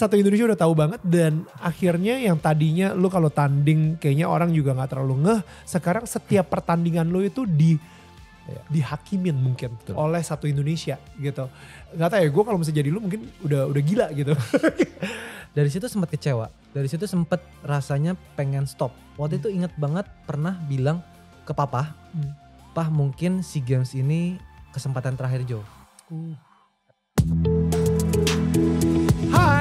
satu Indonesia udah tahu banget dan akhirnya yang tadinya lu kalau tanding kayaknya orang juga nggak terlalu ngeh sekarang setiap pertandingan lu itu di iya. dihakimin mungkin Betul. oleh satu Indonesia gitu nggak tahu ya gue kalau bisa jadi lu mungkin udah udah gila gitu dari situ sempat kecewa dari situ sempat rasanya pengen stop waktu hmm. itu inget banget pernah bilang ke papa hmm. pah mungkin si games ini kesempatan terakhir Joe uh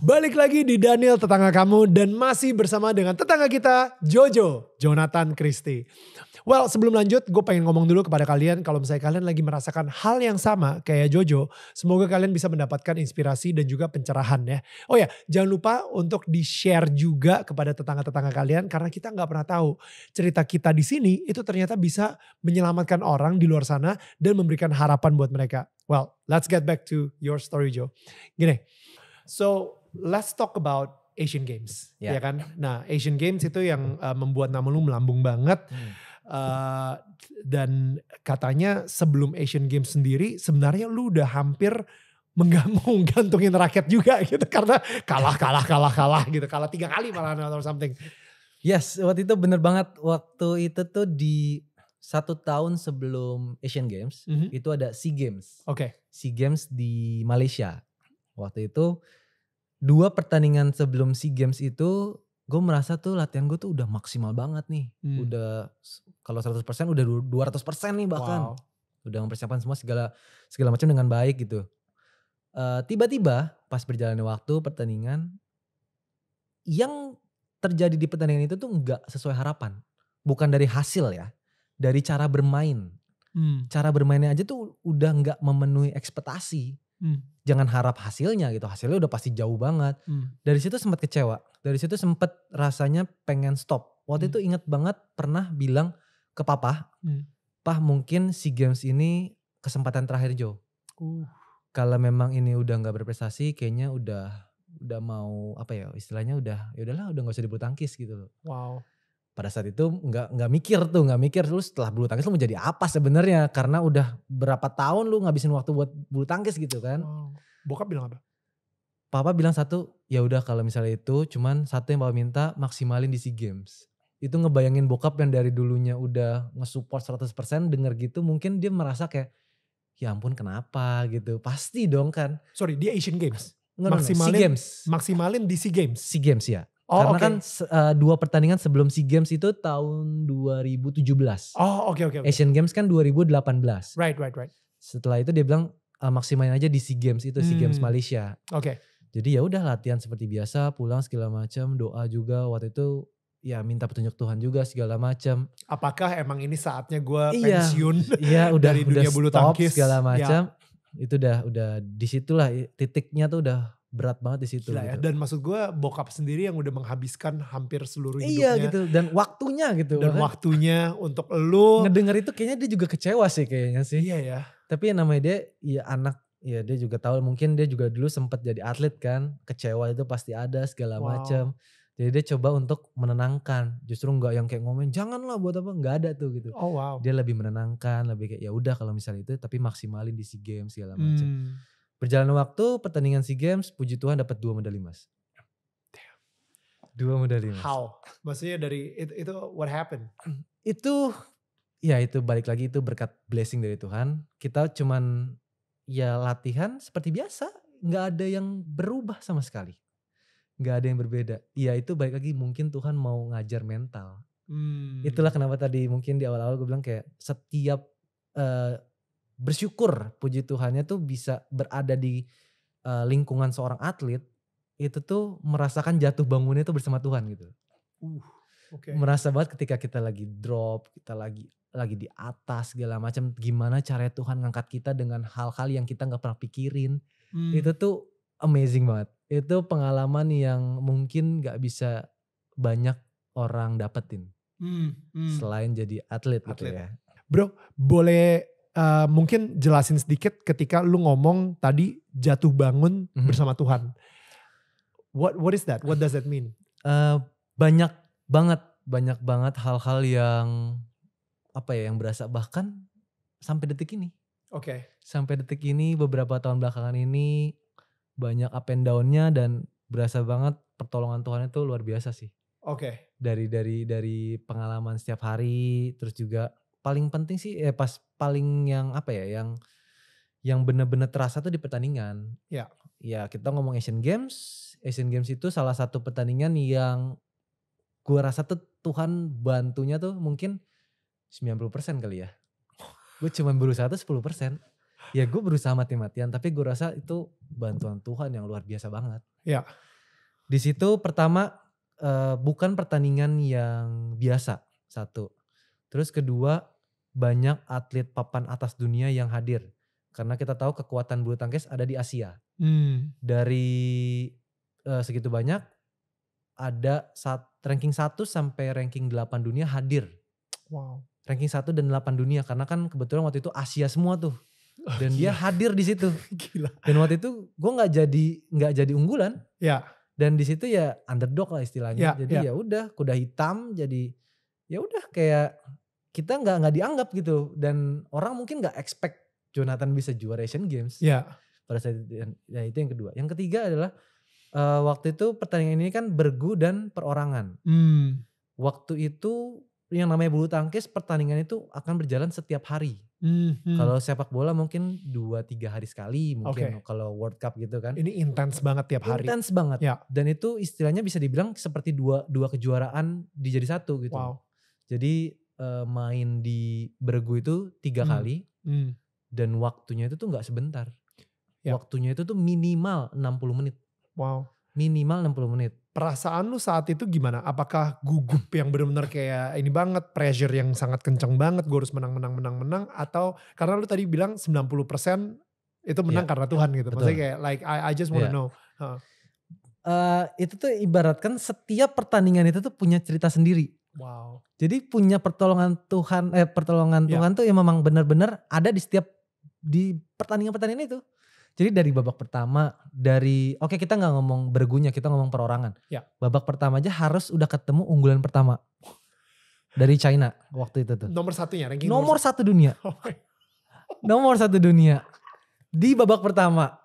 Balik lagi di Daniel Tetangga Kamu dan masih bersama dengan tetangga kita Jojo, Jonathan Christie. Well sebelum lanjut gue pengen ngomong dulu kepada kalian kalau misalnya kalian lagi merasakan hal yang sama kayak Jojo. Semoga kalian bisa mendapatkan inspirasi dan juga pencerahan ya. Oh ya jangan lupa untuk di share juga kepada tetangga-tetangga kalian karena kita nggak pernah tahu cerita kita di sini itu ternyata bisa menyelamatkan orang di luar sana dan memberikan harapan buat mereka. Well let's get back to your story Jo. Gini. So let's talk about Asian Games, yeah. ya kan? Nah, Asian Games itu yang uh, membuat nama lu melambung banget. Hmm. Uh, dan katanya sebelum Asian Games sendiri sebenarnya lu udah hampir menggantung gantungin rakyat juga gitu karena kalah kalah kalah kalah gitu kalah tiga kali malah atau something yes waktu itu bener banget waktu itu tuh di satu tahun sebelum Asian Games mm -hmm. itu ada Sea Games oke okay. Sea Games di Malaysia waktu itu dua pertandingan sebelum SEA Games itu gue merasa tuh latihan gue tuh udah maksimal banget nih. Hmm. Udah kalau 100% udah 200% nih bahkan. Wow. Udah mempersiapkan semua segala segala macam dengan baik gitu. Eh, tiba-tiba uh, pas berjalannya waktu pertandingan yang terjadi di pertandingan itu tuh nggak sesuai harapan. Bukan dari hasil ya, dari cara bermain. Hmm. Cara bermainnya aja tuh udah nggak memenuhi ekspektasi. Hmm jangan harap hasilnya gitu hasilnya udah pasti jauh banget hmm. dari situ sempat kecewa dari situ sempat rasanya pengen stop waktu hmm. itu inget banget pernah bilang ke papa hmm. pah mungkin si games ini kesempatan terakhir Jo uh. kalau memang ini udah nggak berprestasi kayaknya udah udah mau apa ya istilahnya udah ya udahlah udah nggak usah dibutangkis gitu loh wow pada saat itu nggak nggak mikir tuh nggak mikir lu setelah bulu tangkis lu mau jadi apa sebenarnya karena udah berapa tahun lu ngabisin waktu buat bulu tangkis gitu kan oh, bokap bilang apa papa bilang satu ya udah kalau misalnya itu cuman satu yang papa minta maksimalin di sea games itu ngebayangin bokap yang dari dulunya udah ngesupport 100% denger gitu mungkin dia merasa kayak ya ampun kenapa gitu pasti dong kan sorry dia Asian Games maksimalin Sea games maksimalin di sea games sea games ya Oh, Karena okay. kan uh, dua pertandingan sebelum SEA Games itu tahun 2017. Oh, oke okay, oke okay, okay. Asian Games kan 2018. Right, right, right. Setelah itu dia bilang uh, maksimalin aja di SEA Games itu, hmm. SEA Games hmm. Malaysia. Oke. Okay. Jadi ya udah latihan seperti biasa, pulang segala macam, doa juga waktu itu ya minta petunjuk Tuhan juga segala macam. Apakah emang ini saatnya gue iya, pensiun iya, udah, dari udah dunia bulu tangkis segala ya. macam. Ya. Itu udah udah disitulah titiknya tuh udah berat banget di situ. Gila ya, gitu. Dan maksud gue bokap sendiri yang udah menghabiskan hampir seluruh iya, hidupnya. Iya gitu dan waktunya gitu. Dan bahkan. waktunya untuk lu. Ngedenger itu kayaknya dia juga kecewa sih kayaknya sih. Iya ya. Tapi yang namanya dia ya anak ya dia juga tahu mungkin dia juga dulu sempat jadi atlet kan. Kecewa itu pasti ada segala wow. macam. Jadi dia coba untuk menenangkan. Justru nggak yang kayak ngomong janganlah buat apa nggak ada tuh gitu. Oh wow. Dia lebih menenangkan, lebih kayak ya udah kalau misalnya itu tapi maksimalin di si Games segala macam. Hmm Berjalan waktu pertandingan SEA Games puji Tuhan dapat dua medali emas. Dua medali emas. How? Maksudnya dari itu, itu what happened? Itu ya itu balik lagi itu berkat blessing dari Tuhan. Kita cuman ya latihan seperti biasa, nggak ada yang berubah sama sekali. Nggak ada yang berbeda. Ya itu balik lagi mungkin Tuhan mau ngajar mental. Hmm. Itulah kenapa tadi mungkin di awal-awal gue bilang kayak setiap uh, bersyukur puji Tuhannya tuh bisa berada di uh, lingkungan seorang atlet itu tuh merasakan jatuh bangunnya itu bersama Tuhan gitu. Uh, okay. Merasa banget ketika kita lagi drop, kita lagi lagi di atas segala macam gimana caranya Tuhan ngangkat kita dengan hal-hal yang kita nggak pernah pikirin hmm. itu tuh amazing banget itu pengalaman yang mungkin nggak bisa banyak orang dapetin hmm. Hmm. selain jadi atlet, gitu atlet gitu ya bro boleh Eh, mungkin jelasin sedikit ketika lu ngomong tadi jatuh bangun mm-hmm. bersama Tuhan. What what is that? What does that mean? Uh, banyak banget banyak banget hal-hal yang apa ya yang berasa bahkan sampai detik ini. Oke. Okay. Sampai detik ini beberapa tahun belakangan ini banyak up and down-nya dan berasa banget pertolongan Tuhan itu luar biasa sih. Oke. Okay. Dari dari dari pengalaman setiap hari terus juga paling penting sih eh pas paling yang apa ya yang yang benar-benar terasa tuh di pertandingan. Ya. Ya kita ngomong Asian Games, Asian Games itu salah satu pertandingan yang gua rasa tuh Tuhan bantunya tuh mungkin 90% kali ya. Gue cuma berusaha tuh 10%. Ya gue berusaha mati-matian tapi gue rasa itu bantuan Tuhan yang luar biasa banget. Ya. Di situ pertama uh, bukan pertandingan yang biasa satu. Terus kedua banyak atlet papan atas dunia yang hadir karena kita tahu kekuatan bulu tangkis ada di Asia hmm. dari uh, segitu banyak ada saat ranking 1 sampai ranking 8 dunia hadir wow ranking 1 dan 8 dunia karena kan kebetulan waktu itu Asia semua tuh oh, dan oh, dia iya. hadir di situ. Gila. Dan waktu itu gue nggak jadi nggak jadi unggulan. Ya. Dan di situ ya underdog lah istilahnya. Ya, jadi ya, ya udah kuda hitam jadi ya udah kayak kita nggak nggak dianggap gitu dan orang mungkin nggak expect Jonathan bisa juara Asian Games. ya Pada saat itu, ya itu yang kedua. Yang ketiga adalah uh, waktu itu pertandingan ini kan bergu dan perorangan. Hmm. Waktu itu yang namanya bulu tangkis pertandingan itu akan berjalan setiap hari. Mm-hmm. Kalau sepak bola mungkin dua tiga hari sekali mungkin okay. kalau World Cup gitu kan. Ini intens banget tiap hari. Intens banget. Ya. Dan itu istilahnya bisa dibilang seperti dua dua kejuaraan dijadi satu gitu. Wow. Jadi uh, main di Bergu itu tiga hmm. kali hmm. dan waktunya itu tuh nggak sebentar. Ya. Waktunya itu tuh minimal 60 menit. Wow. Minimal 60 menit. Perasaan lu saat itu gimana? Apakah gugup yang benar-benar kayak ini banget, pressure yang sangat kencang banget, gue harus menang menang menang menang atau karena lu tadi bilang 90% itu menang yeah. karena Tuhan gitu. Betul. Maksudnya kayak like I, I just wanna yeah. know. huh. Uh, eh, itu tuh ibaratkan setiap pertandingan itu tuh punya cerita sendiri. Wow. Jadi punya pertolongan Tuhan, eh pertolongan yeah. Tuhan tuh yang memang benar-benar ada di setiap di pertandingan-pertandingan itu. Jadi dari babak pertama, dari oke okay, kita nggak ngomong bergunya, kita ngomong perorangan. Ya. Babak pertama aja harus udah ketemu unggulan pertama dari China waktu itu tuh. Nomor satunya ranking nomor, nomor satu dunia. Oh nomor satu dunia di babak pertama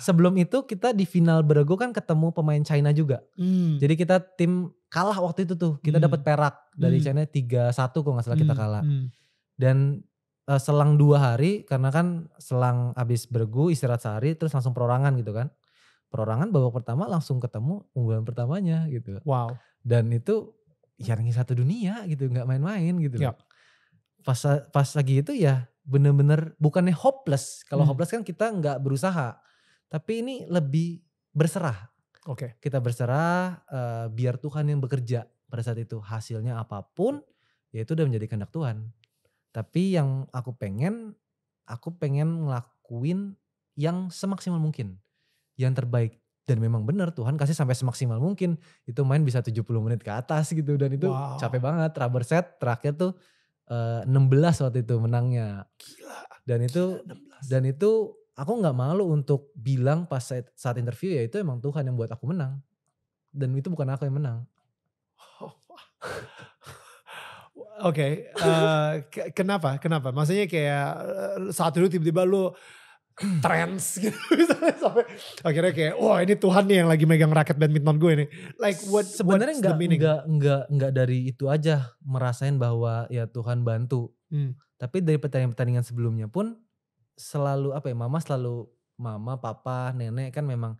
sebelum itu kita di final Berago kan ketemu pemain China juga. Hmm. Jadi kita tim kalah waktu itu tuh. Kita hmm. dapat perak dari hmm. China 3-1 kok nggak salah kita hmm. kalah. Hmm. Dan uh, selang dua hari karena kan selang habis Berago istirahat sehari terus langsung perorangan gitu kan. Perorangan babak pertama langsung ketemu unggulan pertamanya gitu. Wow. Dan itu yang satu dunia gitu nggak main-main gitu. Yep. Ya. Pas pas lagi itu ya bener-bener bukannya hopeless. Kalau hmm. hopeless kan kita nggak berusaha tapi ini lebih berserah. Oke. Okay. Kita berserah uh, biar Tuhan yang bekerja pada saat itu hasilnya apapun ya itu udah menjadi kehendak Tuhan. Tapi yang aku pengen aku pengen ngelakuin yang semaksimal mungkin, yang terbaik dan memang benar Tuhan kasih sampai semaksimal mungkin itu main bisa 70 menit ke atas gitu dan itu wow. capek banget rubber set terakhir tuh uh, eh, 16 waktu itu menangnya gila dan itu gila, dan itu aku nggak malu untuk bilang pas saat, saat interview ya itu emang Tuhan yang buat aku menang dan itu bukan aku yang menang. Oke, okay, uh, eh, kenapa? Kenapa? Maksudnya kayak eh, saat itu tiba-tiba lu trans gitu misalnya sampai akhirnya kayak wah oh, ini Tuhan nih yang lagi megang raket badminton gue nih. Like what sebenarnya nggak nggak nggak dari itu aja merasain bahwa ya Tuhan bantu. Hmm. Tapi dari pertandingan-pertandingan sebelumnya pun selalu apa ya mama selalu mama papa nenek kan memang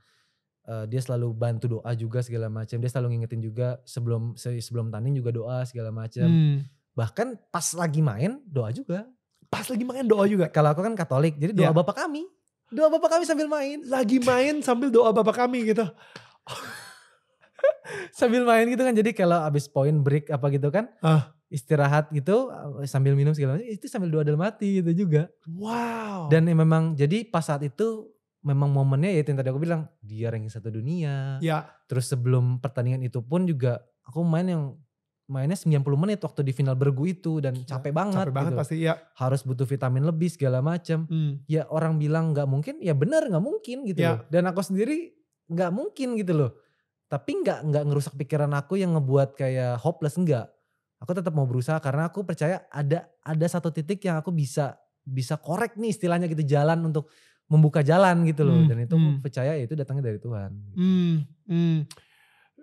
uh, dia selalu bantu doa juga segala macam dia selalu ngingetin juga sebelum sebelum tanding juga doa segala macam hmm. bahkan pas lagi main doa juga pas lagi main doa juga kalau aku kan katolik jadi doa ya. bapak kami doa bapak kami sambil main lagi main sambil doa bapak kami gitu sambil main gitu kan jadi kalau abis poin break apa gitu kan uh istirahat gitu eh, sambil minum segala macam itu sambil doa dalam hati gitu juga wow dan ya memang jadi pas saat itu memang momennya ya yang tadi aku bilang dia ranking satu dunia ya terus sebelum pertandingan itu pun juga aku main yang mainnya 90 menit waktu di final bergu itu dan iya, capek banget capek banget gitu. pasti ya harus butuh vitamin lebih segala macam hmm. ya orang bilang nggak mungkin ya benar nggak mungkin gitu ya. loh dan aku sendiri nggak mungkin gitu loh tapi nggak nggak ngerusak pikiran aku yang ngebuat kayak hopeless enggak aku tetap mau berusaha karena aku percaya ada ada satu titik yang aku bisa bisa korek nih istilahnya gitu jalan untuk membuka jalan gitu loh hmm, dan itu hmm. percaya ya itu datangnya dari Tuhan. Gitu. Hmm, hmm.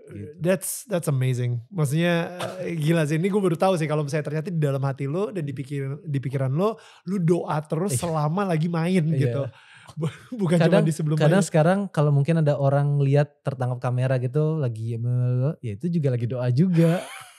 Gitu. That's that's amazing. Maksudnya eh, gila sih. Ini gue baru tahu sih kalau misalnya ternyata di dalam hati lo dan di pikiran di pikiran lo, lo doa terus iya. selama lagi main iya. gitu. Bukan kadang, cuma di sebelum kadang main. sekarang kalau mungkin ada orang lihat tertangkap kamera gitu lagi ya, ya itu juga lagi doa juga.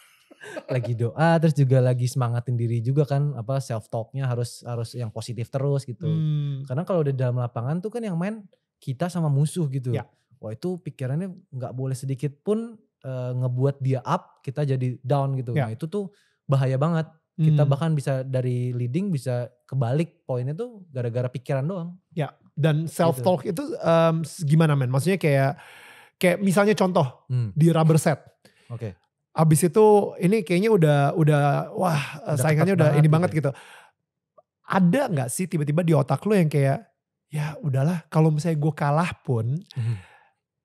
lagi doa terus juga lagi semangatin diri juga kan apa self talknya harus harus yang positif terus gitu hmm. karena kalau udah dalam lapangan tuh kan yang main kita sama musuh gitu ya. wah itu pikirannya nggak boleh sedikit pun e, ngebuat dia up kita jadi down gitu ya. nah itu tuh bahaya banget kita hmm. bahkan bisa dari leading bisa kebalik poinnya tuh gara-gara pikiran doang ya dan self talk gitu. itu um, gimana men maksudnya kayak kayak misalnya contoh hmm. di rubber set Oke. Okay. Abis itu ini kayaknya udah udah wah eh, udah saingannya udah ini gitu banget gitu. gitu. Ada nggak sih tiba-tiba di otak lo yang kayak ya udahlah kalau misalnya gue kalah pun hmm.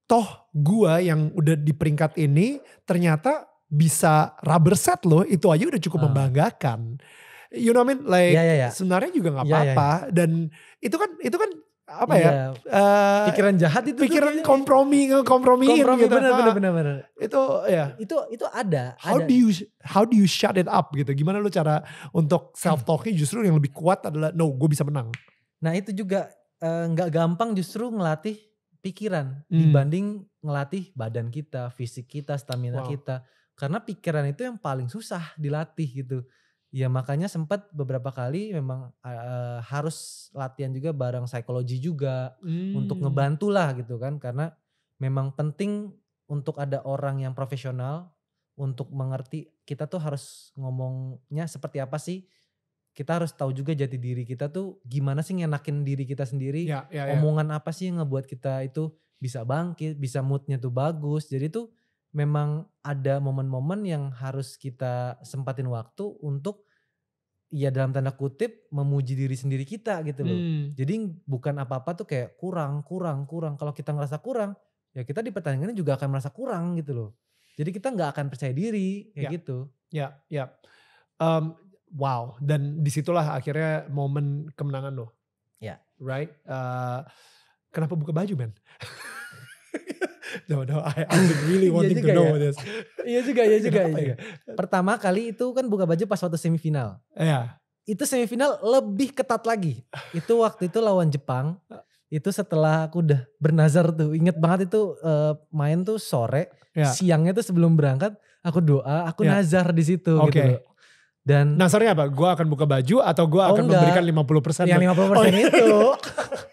toh gue yang udah di peringkat ini ternyata bisa rubber set loh itu aja udah cukup uh. membanggakan. You know what I mean? Like yeah, yeah, yeah. sebenarnya juga nggak ya, ya, apa-apa yeah, yeah, yeah. dan itu kan itu kan apa ya? Uh, pikiran jahat itu pikiran tuh kompromi kompromi, gitu. benar-benar nah, benar, benar. Itu ya. Itu itu ada. How ada. do you how do you shut it up gitu? Gimana lu cara untuk self talknya justru yang lebih kuat adalah no, gue bisa menang. Nah, itu juga eh, nggak uh, gampang justru ngelatih pikiran hmm. dibanding ngelatih badan kita, fisik kita, stamina wow. kita. Karena pikiran itu yang paling susah dilatih gitu. Ya makanya sempat beberapa kali memang uh, harus latihan juga bareng psikologi juga hmm. untuk ngebantu lah gitu kan karena memang penting untuk ada orang yang profesional untuk mengerti kita tuh harus ngomongnya seperti apa sih kita harus tahu juga jati diri kita tuh gimana sih ngenakin diri kita sendiri ya, ya, ya. omongan apa sih yang ngebuat kita itu bisa bangkit bisa moodnya tuh bagus jadi tuh memang ada momen-momen yang harus kita sempatin waktu untuk ya dalam tanda kutip memuji diri sendiri kita gitu loh. Hmm. Jadi bukan apa-apa tuh kayak kurang, kurang, kurang. Kalau kita ngerasa kurang, ya kita di pertandingan juga akan merasa kurang gitu loh. Jadi kita nggak akan percaya diri kayak ya. gitu. Ya, ya. Um, wow. Dan disitulah akhirnya momen kemenangan loh. Ya. Right. Uh, kenapa buka baju, men? no, no, I, I really iya wanting to know ya. this. Iya juga, iya juga, iya juga. Iya. Pertama kali itu kan buka baju pas waktu semifinal. Iya. Itu semifinal lebih ketat lagi. Itu waktu itu lawan Jepang. Itu setelah aku udah bernazar tuh. Ingat banget itu uh, main tuh sore. Yeah. Siangnya tuh sebelum berangkat aku doa, aku yeah. nazar di situ okay. gitu. Loh. Dan nazarnya apa? Gua akan buka baju atau gua oh akan enggak. memberikan 50% Yang 50% oh, iya. itu.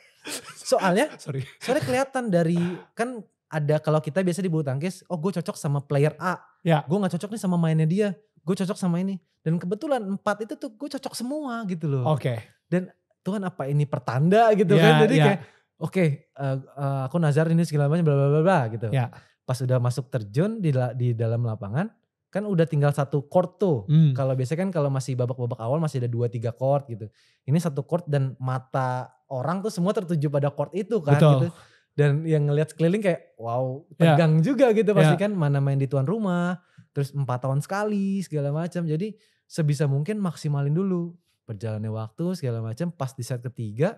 soalnya Sorry. soalnya kelihatan dari kan ada kalau kita biasa di bulu tangkis oh gue cocok sama player A ya. gue nggak cocok nih sama mainnya dia gue cocok sama ini dan kebetulan empat itu tuh gue cocok semua gitu loh oke okay. dan Tuhan apa ini pertanda gitu kan. ya, kan jadi ya. kayak oke okay, uh, eh, uh, eh, aku nazar ini segala macam bla bla bla gitu ya. pas udah masuk terjun di di dalam lapangan kan udah tinggal satu chord tuh. Hmm. Kalau biasanya kan kalau masih babak-babak awal masih ada dua tiga chord gitu. Ini satu chord dan mata orang tuh semua tertuju pada chord itu kan Betul. gitu. Dan yang ngelihat sekeliling kayak wow ya. tegang yeah. juga gitu pasti yeah. kan mana main di tuan rumah. Terus empat tahun sekali segala macam. Jadi sebisa mungkin maksimalin dulu perjalannya waktu segala macam. Pas di set ketiga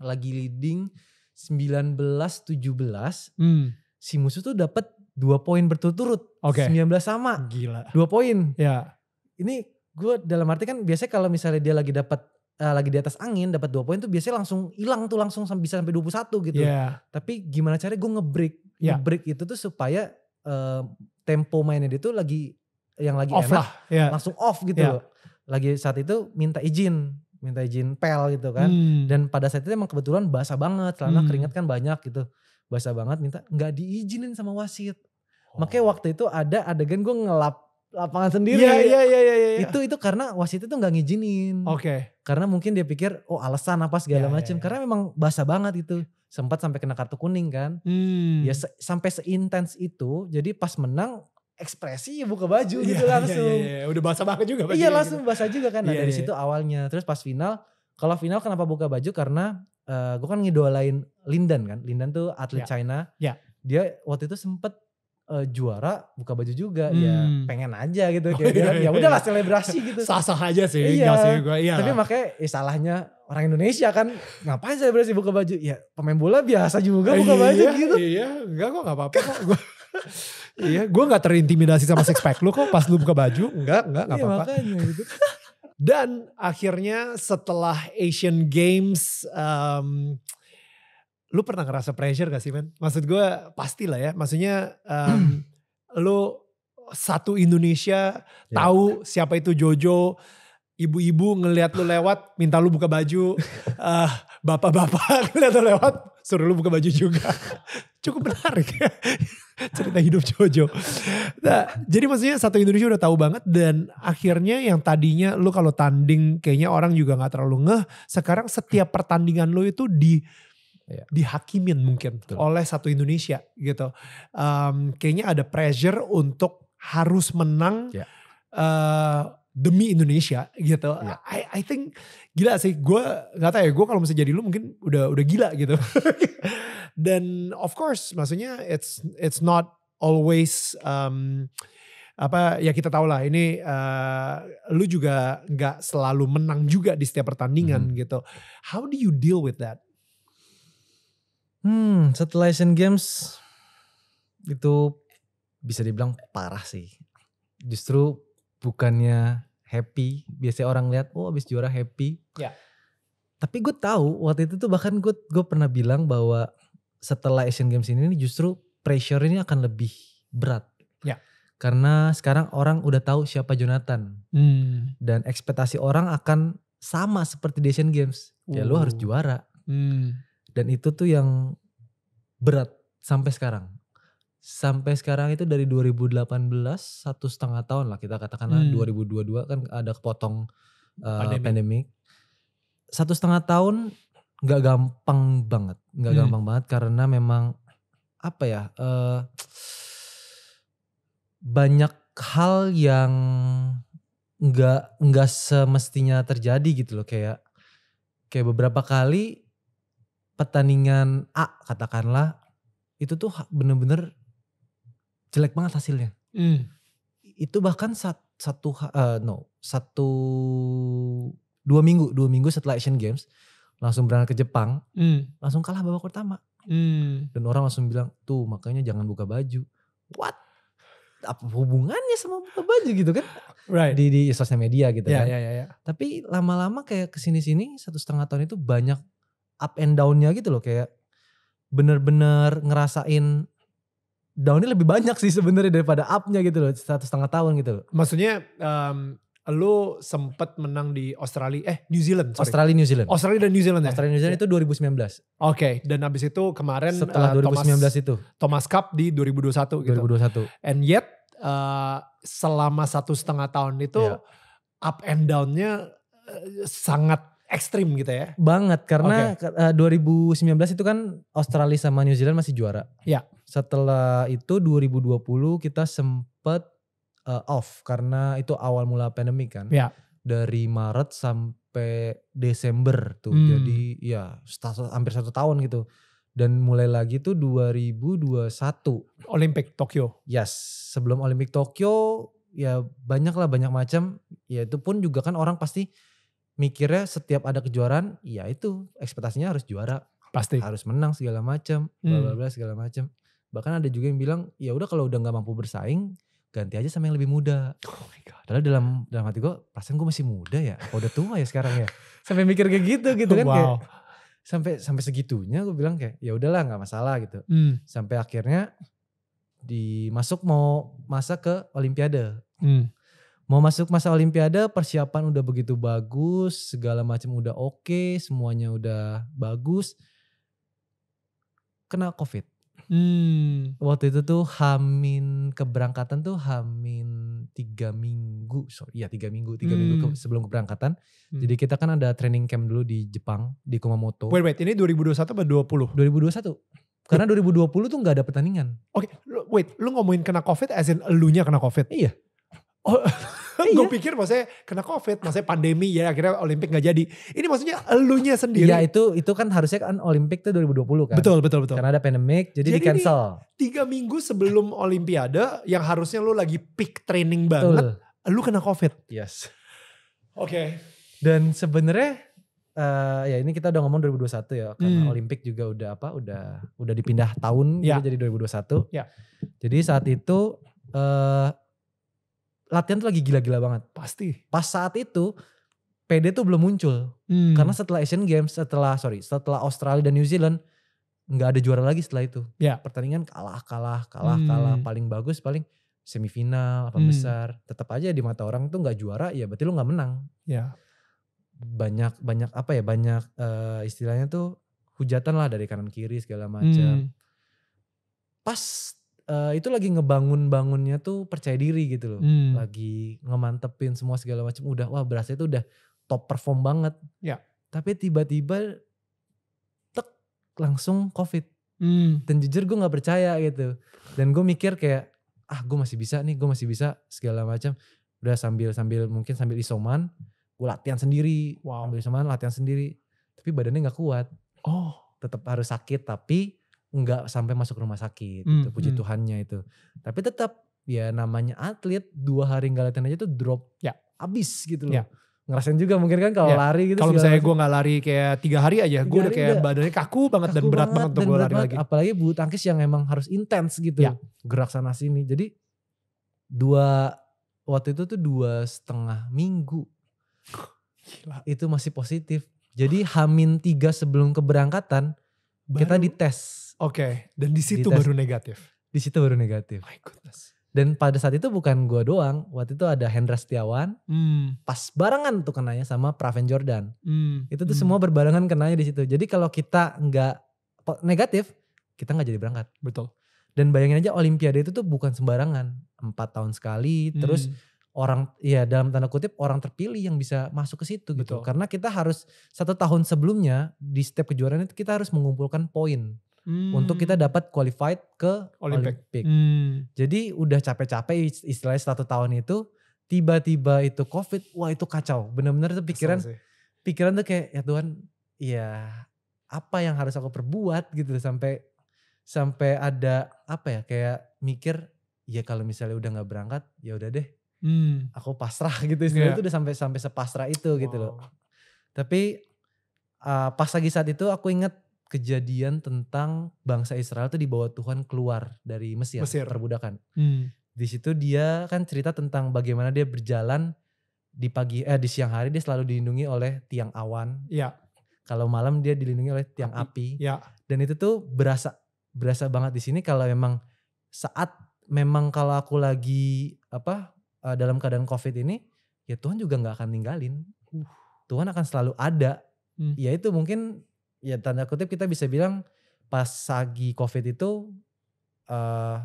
lagi leading sembilan 19-17 hmm. si musuh tuh dapat dua poin berturut-turut. Oke. Okay. 19 sama. Gila. Dua poin. Ya. Ini gue dalam arti kan biasanya kalau misalnya dia lagi dapat uh, lagi di atas angin dapat dua poin tuh biasanya langsung hilang tuh langsung sampai bisa sampai 21 gitu. Yeah. Tapi gimana caranya gue ngebreak yeah. ngebreak itu tuh supaya uh, tempo mainnya dia tuh lagi yang lagi off enak lah. Yeah. langsung off gitu yeah. Lagi saat itu minta izin, minta izin pel gitu kan. Hmm. Dan pada saat itu emang kebetulan basah banget, celana hmm. keringat kan banyak gitu. Basah banget minta nggak diizinin sama wasit. Oh. Makanya waktu itu ada adegan gue ngelap lapangan sendiri. Iya iya iya iya. iya. Itu itu karena wasit itu nggak ngijinin Oke. Okay. Karena mungkin dia pikir oh alasan apa segala yeah, iya, macam. yeah, yeah. Karena memang basah banget itu. Sempat sampai kena kartu kuning kan. Hmm. Ya se sampai seintens itu. Jadi pas menang ekspresi ya buka baju yeah, gitu iya, iya, langsung. Iya, iya, Udah basah banget juga. Iya gitu. langsung basah juga kan. Nah, dari situ awalnya. Terus pas final. Kalau final kenapa buka baju karena uh, eh, gue kan ngidolain Lindan kan. Lindan tuh atlet China. Iya. Dia waktu itu sempat uh, juara buka baju juga ya, hmm. ya pengen aja gitu oh, kayak iya, ya, ya iya, ya udahlah iya. selebrasi gitu sah-sah aja sih iya sih gue, iya tapi makanya eh, salahnya orang Indonesia kan ngapain selebrasi buka baju ya pemain bola biasa juga buka iya, baju gitu iya enggak kok nggak apa-apa kok gue iya gue gak terintimidasi sama six pack lu kok pas lu buka baju enggak enggak nggak iya, apa-apa iya, dan akhirnya setelah Asian Games um, lu pernah ngerasa pressure gak sih men? Maksud gue pasti lah ya, maksudnya um, lu satu Indonesia yeah. tahu siapa itu Jojo, ibu-ibu ngelihat lu lewat minta lu buka baju, uh, bapak-bapak ngeliat lu lewat suruh lu buka baju juga. Cukup menarik ya. cerita hidup Jojo. Nah, jadi maksudnya satu Indonesia udah tahu banget dan akhirnya yang tadinya lu kalau tanding kayaknya orang juga gak terlalu ngeh, sekarang setiap pertandingan lu itu di yeah. dihakimin mungkin Betul. oleh satu Indonesia gitu. Um, kayaknya ada pressure untuk harus menang yeah. Iya. uh, demi Indonesia gitu. Yeah. I I think gila sih. Gue gak tau ya. Gue kalau misalnya jadi lu mungkin udah udah gila gitu. Dan of course, maksudnya it's it's not always um, apa ya kita tahu lah ini uh, lu juga nggak selalu menang juga di setiap pertandingan mm -hmm. gitu. How do you deal with that? Hmm, setelah Asian Games itu bisa dibilang parah sih. Justru bukannya happy, biasanya orang lihat, oh habis juara happy. Ya. Tapi gue tahu waktu itu tuh bahkan gue gue pernah bilang bahwa setelah Asian Games ini justru pressure ini akan lebih berat. Ya. Karena sekarang orang udah tahu siapa Jonathan hmm. dan ekspektasi orang akan sama seperti di Asian Games. Ya lu harus oh. juara. Hmm dan itu tuh yang berat sampai sekarang. Sampai sekarang itu dari 2018 satu setengah tahun lah kita katakanlah hmm. 2022 kan ada kepotong uh, pandemi. pandemi. Satu setengah tahun nggak gampang banget, nggak hmm. gampang banget karena memang apa ya uh, banyak hal yang nggak nggak semestinya terjadi gitu loh kayak kayak beberapa kali pertandingan A katakanlah itu tuh bener-bener jelek banget hasilnya. Mm. Itu bahkan sat, satu uh, no satu dua minggu dua minggu setelah Asian Games langsung berangkat ke Jepang mm. langsung kalah babak pertama mm. dan orang langsung bilang tuh makanya jangan buka baju. What? apa hubungannya sama buka baju gitu kan right. di di sosial media gitu yeah, kan yeah, yeah, yeah. tapi lama-lama kayak kesini-sini satu setengah tahun itu banyak up and downnya gitu loh kayak bener-bener ngerasain downnya lebih banyak sih sebenarnya daripada upnya gitu loh satu setengah tahun gitu loh. Maksudnya um, lo sempet menang di Australia eh New Zealand sorry. Australia New Zealand Australia dan New Zealand ya? Australia New Zealand iya. itu 2019 oke okay, dan abis itu kemarin setelah 2019 eh, sembilan Thomas, itu Thomas Cup di 2021 gitu 2021 and yet uh, selama satu setengah tahun itu yeah. up and downnya uh, sangat ekstrim gitu ya. Banget karena okay. Eh, 2019 itu kan Australia sama New Zealand masih juara. Ya. Setelah itu 2020 kita sempet uh, off karena itu awal mula pandemi kan. Ya. Dari Maret sampai Desember tuh. Hmm. Jadi ya hampir satu tahun gitu. Dan mulai lagi tuh 2021. Olimpik Tokyo. Yes, sebelum Olimpik Tokyo ya banyak lah banyak macam. Ya itu pun juga kan orang pasti mikirnya setiap ada kejuaraan ya itu ekspektasinya harus juara pasti harus menang segala macam bla bla hmm. bla segala macam bahkan ada juga yang bilang ya udah kalau udah nggak mampu bersaing ganti aja sama yang lebih muda. Oh my god. Padahal dalam dalam hati gue perasaan gue masih muda ya, kok udah tua ya sekarang ya. Sampai mikir kayak gitu gitu kan wow. kayak sampai sampai segitunya gue bilang kayak ya udahlah nggak masalah gitu. Hmm. Sampai akhirnya dimasuk mau masa ke olimpiade. Hmm. Mau masuk masa olimpiade, persiapan udah begitu bagus, segala macam udah oke, okay, semuanya udah bagus. Kena Covid. Hmm. Waktu itu tuh hamin keberangkatan tuh hamin tiga minggu, sorry, ya tiga minggu, tiga hmm. minggu ke, hmm. sebelum keberangkatan. Hmm. Jadi kita kan ada training camp dulu di Jepang di Kumamoto. Wait wait, ini 2021 atau 20? 2021. Karena 2020 tuh nggak ada pertandingan. Oke, okay, wait, lu ngomongin kena covid as in elunya kena covid? Iya. Oh. iya. gue pikir maksudnya kena covid, maksudnya pandemi ya akhirnya Olimpik gak jadi. Ini maksudnya elunya sendiri. Iya itu itu kan harusnya kan Olimpik tuh 2020 kan. Betul betul betul. Karena ada pandemik jadi, jadi di cancel. Tiga minggu sebelum Olimpiade yang harusnya lu lagi peak training banget, betul. lu kena covid. Yes. Oke. Okay. Dan sebenarnya uh, ya ini kita udah ngomong 2021 ya karena hmm. Olimpik juga udah apa udah udah dipindah tahun ya. jadi 2021. Ya. Jadi saat itu uh, latihan tuh lagi gila-gila banget. Pasti. Pas saat itu PD tuh belum muncul. Hmm. Karena setelah Asian Games, setelah sorry, setelah Australia dan New Zealand nggak ada juara lagi setelah itu. Ya. Pertandingan kalah, kalah, kalah, hmm. kalah. Paling bagus paling semifinal apa hmm. besar. Tetap aja di mata orang tuh nggak juara, ya berarti lu nggak menang. Ya. Banyak banyak apa ya? Banyak uh, istilahnya tuh hujatan lah dari kanan kiri segala macam. Hmm. Pas uh, itu lagi ngebangun-bangunnya tuh percaya diri gitu loh. Hmm. Lagi ngemantepin semua segala macam udah wah berasnya itu udah top perform banget. Ya. Tapi tiba-tiba tek langsung covid. Hmm. Dan jujur gue gak percaya gitu. Dan gue mikir kayak ah gue masih bisa nih, gue masih bisa segala macam. Udah sambil sambil mungkin sambil isoman, gue latihan sendiri. Wow. Sambil isoman latihan sendiri. Tapi badannya nggak kuat. Oh. Tetap harus sakit tapi nggak sampai masuk rumah sakit gitu, hmm, itu puji hmm. Tuhannya itu tapi tetap ya namanya atlet dua hari nggak latihan aja tuh drop ya abis gitu loh ya. ngerasain juga mungkin kan kalau ya. lari gitu kalau misalnya gue nggak lari kayak tiga hari aja gue udah kayak udah badannya kaku banget kaku dan berat banget, banget untuk gue lari banget. lagi apalagi bulu tangkis yang emang harus intens gitu ya. gerak sana sini jadi dua waktu itu tuh dua setengah minggu Gila. itu masih positif jadi hamin tiga sebelum keberangkatan Baru. kita dites Oke, okay. dan di situ baru negatif. Di situ baru negatif. My goodness. Dan pada saat itu bukan gua doang, waktu itu ada Hendra Setiawan, hmm. pas barengan tuh kenanya sama Praven Jordan. Hmm. Itu tuh hmm. semua berbarengan kenanya di situ. Jadi kalau kita nggak negatif, kita nggak jadi berangkat. Betul. Dan bayangin aja Olimpiade itu tuh bukan sembarangan, empat tahun sekali, hmm. terus orang ya dalam tanda kutip orang terpilih yang bisa masuk ke situ gitu. Betul. gitu. Karena kita harus satu tahun sebelumnya di setiap kejuaraan itu kita harus mengumpulkan poin hmm. untuk kita hmm. dapat qualified ke Olympic. Olympic. Hmm. Jadi udah capek-capek istilahnya satu tahun itu tiba-tiba itu covid wah itu kacau bener-bener itu pikiran pikiran tuh kayak ya Tuhan ya apa yang harus aku perbuat gitu sampai sampai ada apa ya kayak mikir ya kalau misalnya udah nggak berangkat ya udah deh hmm. aku pasrah gitu istilahnya yeah. itu udah sampai sampai sepasrah itu wow. gitu loh tapi uh, pas lagi saat itu aku inget kejadian tentang bangsa Israel itu dibawa Tuhan keluar dari Mesir, Mesir. perbudakan. Hmm. Di situ dia kan cerita tentang bagaimana dia berjalan di pagi eh di siang hari dia selalu dilindungi oleh tiang awan. Iya. Kalau malam dia dilindungi oleh tiang api. Iya. Dan itu tuh berasa berasa banget di sini kalau memang saat memang kalau aku lagi apa eh, dalam keadaan covid ini ya Tuhan juga nggak akan ninggalin. Uh. Tuhan akan selalu ada. Hmm. Ya itu mungkin ya tanda kutip kita bisa bilang pas lagi covid itu uh,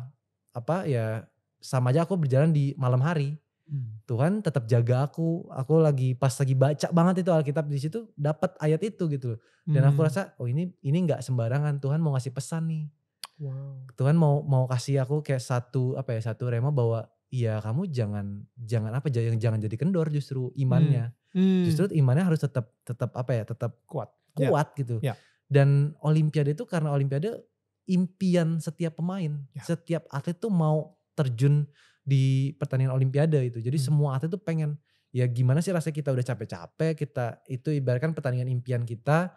apa ya sama aja aku berjalan di malam hari hmm. Tuhan tetap jaga aku aku lagi pas lagi baca banget itu Alkitab di situ dapat ayat itu gitu dan hmm. aku rasa oh ini ini nggak sembarangan Tuhan mau ngasih pesan nih wow. Tuhan mau mau kasih aku kayak satu apa ya satu rema bahwa Iya kamu jangan jangan apa jangan jangan jadi kendor justru imannya hmm. Hmm. justru imannya harus tetap tetap apa ya tetap kuat Ya. kuat yeah. gitu. Yeah. Dan Olimpiade itu karena Olimpiade impian setiap pemain, yeah. setiap atlet tuh mau terjun di pertandingan Olimpiade itu. Jadi hmm. semua atlet tuh pengen ya gimana sih rasanya kita udah capek-capek kita itu ibaratkan pertandingan impian kita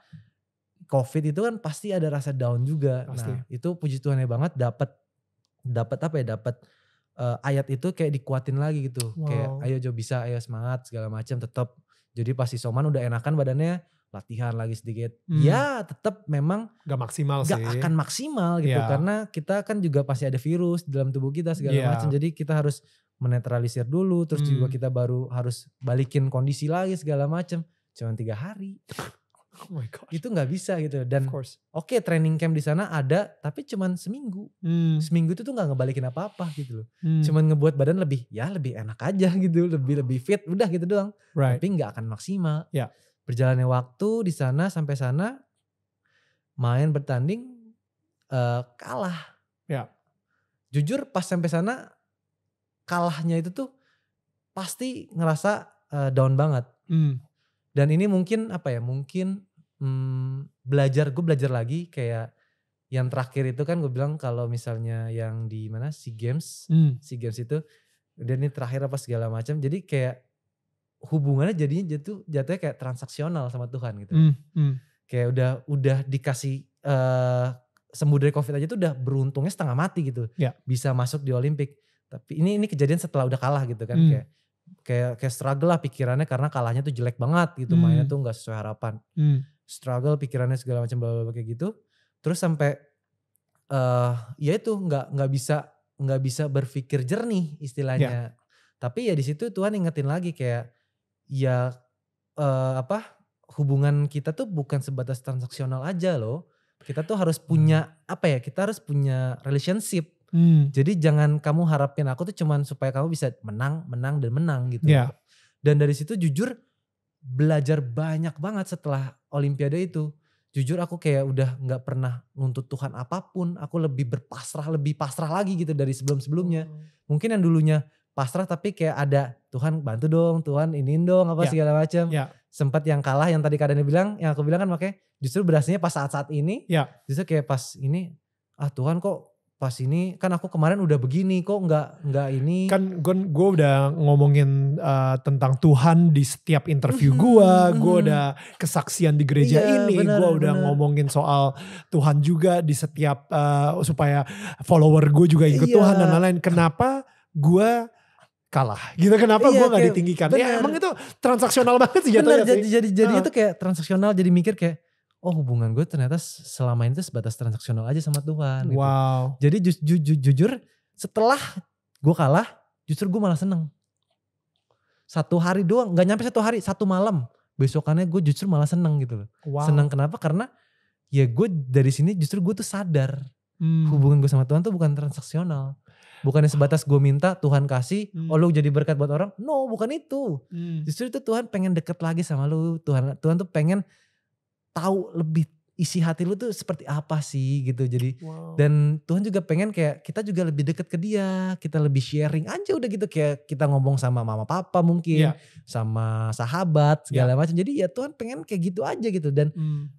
covid itu kan pasti ada rasa down juga pasti. nah itu puji Tuhan ya banget dapat dapat apa ya dapat uh, eh, ayat itu kayak dikuatin lagi gitu wow. kayak ayo Jo bisa ayo semangat segala macam tetap jadi pasti Soman udah enakan badannya latihan lagi sedikit hmm. ya tetap memang gak maksimal gak sih. akan maksimal gitu yeah. karena kita kan juga pasti ada virus di dalam tubuh kita segala yeah. macam jadi kita harus menetralisir dulu terus hmm. juga kita baru harus balikin kondisi lagi segala macam cuma tiga hari oh my god itu nggak bisa gitu dan oke okay, training camp di sana ada tapi cuman seminggu hmm. seminggu itu tuh nggak ngebalikin apa apa gitu loh hmm. cuman ngebuat badan lebih ya lebih enak aja gitu lebih lebih fit udah gitu doang right. tapi nggak akan maksimal yeah berjalannya waktu di sana sampai sana main bertanding uh, kalah. Ya. Jujur pas sampai sana kalahnya itu tuh pasti ngerasa uh, down banget. Hmm. Dan ini mungkin apa ya? Mungkin hmm, belajar gue belajar lagi kayak yang terakhir itu kan gue bilang kalau misalnya yang di mana Sea games hmm. games itu dan ini terakhir apa segala macam jadi kayak hubungannya jadinya jatuh jatuhnya kayak transaksional sama Tuhan gitu. Mm, mm. Kayak udah udah dikasih uh, sembuh dari covid aja tuh udah beruntungnya setengah mati gitu. Yeah. Bisa masuk di Olimpik. Tapi ini ini kejadian setelah udah kalah gitu kan mm. kayak kayak kayak struggle lah pikirannya karena kalahnya tuh jelek banget gitu mm. mainnya tuh nggak sesuai harapan. Mm. Struggle pikirannya segala macam bla kayak gitu. Terus sampai uh, ya itu nggak nggak bisa nggak bisa berpikir jernih istilahnya. Yeah. Tapi ya di situ Tuhan ingetin lagi kayak ya uh, apa hubungan kita tuh bukan sebatas transaksional aja loh. Kita tuh harus hmm. punya hmm. apa ya? Kita harus punya relationship. Hmm. Jadi jangan kamu harapin aku tuh cuman supaya kamu bisa menang, menang dan menang gitu. Yeah. Dan dari situ jujur belajar banyak banget setelah olimpiade itu. Jujur aku kayak udah nggak pernah nuntut Tuhan apapun, aku lebih berpasrah, lebih pasrah lagi gitu dari sebelum-sebelumnya. Hmm. Mungkin yang dulunya pasrah tapi kayak ada Tuhan bantu dong, Tuhan ini dong apa ya. segala macam. ya. Sempat yang kalah yang tadi keadaannya bilang, yang aku bilang kan makanya justru berhasilnya pas saat-saat ini. ya. Justru kayak pas ini ah Tuhan kok pas ini kan aku kemarin udah begini kok nggak nggak ini kan gue gue udah ngomongin uh, tentang Tuhan di setiap interview gue mhm, gue mhm. udah kesaksian di gereja iya, ini gue udah bener. ngomongin soal Tuhan juga di setiap uh, supaya follower gue juga ikut iya. Tuhan dan lain-lain kenapa gue kalah gitu kenapa iya, gue gak ditinggikan ya, bener. ya emang itu transaksional banget sih jatuhnya Jadi jadi jadi uh. itu kayak transaksional jadi mikir kayak oh hubungan gue ternyata selama ini tuh sebatas transaksional aja sama Tuhan gitu. wow jadi ju ju ju jujur setelah gue kalah justru gue malah seneng satu hari doang gak nyampe satu hari satu malam besokannya gue justru malah seneng gitu loh wow. seneng kenapa karena ya gue dari sini justru gue tuh sadar hmm. hubungan gue sama Tuhan tuh bukan transaksional Bukannya sebatas gue minta Tuhan kasih, hmm. oh lu jadi berkat buat orang. No, bukan itu. Hmm. Justru itu Tuhan pengen deket lagi sama lu. Tuhan Tuhan tuh pengen tahu lebih isi hati lu tuh seperti apa sih gitu jadi wow. dan Tuhan juga pengen kayak kita juga lebih deket ke dia kita lebih sharing aja udah gitu kayak kita ngomong sama mama papa mungkin yeah. sama sahabat segala yeah. macam jadi ya Tuhan pengen kayak gitu aja gitu dan hmm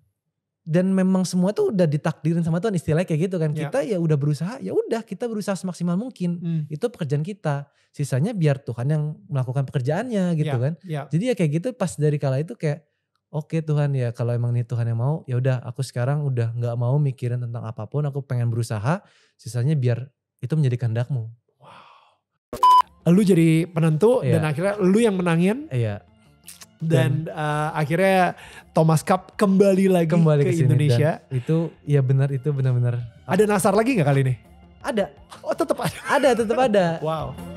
dan memang semua tuh udah ditakdirin sama Tuhan istilahnya kayak gitu kan. Ya. Kita ya, ya udah berusaha, ya udah kita berusaha semaksimal mungkin. Hmm. Itu pekerjaan kita. Sisanya biar Tuhan yang melakukan pekerjaannya gitu ya, kan. Ya. Jadi ya kayak gitu pas dari kala itu kayak oke okay, Tuhan ya kalau emang ini Tuhan yang mau, ya udah aku sekarang udah nggak mau mikirin tentang apapun, aku pengen berusaha. Sisanya biar itu menjadi kehendakmu. Wow. Lu jadi penentu ya. dan akhirnya lu yang menangin. Iya dan uh, akhirnya Thomas Cup kembali lagi kembali ke, ke Indonesia. Dan itu ya benar itu benar-benar. Ada Nasar lagi nggak kali ini? Ada. Oh tetap ada. Ada tetap ada. wow.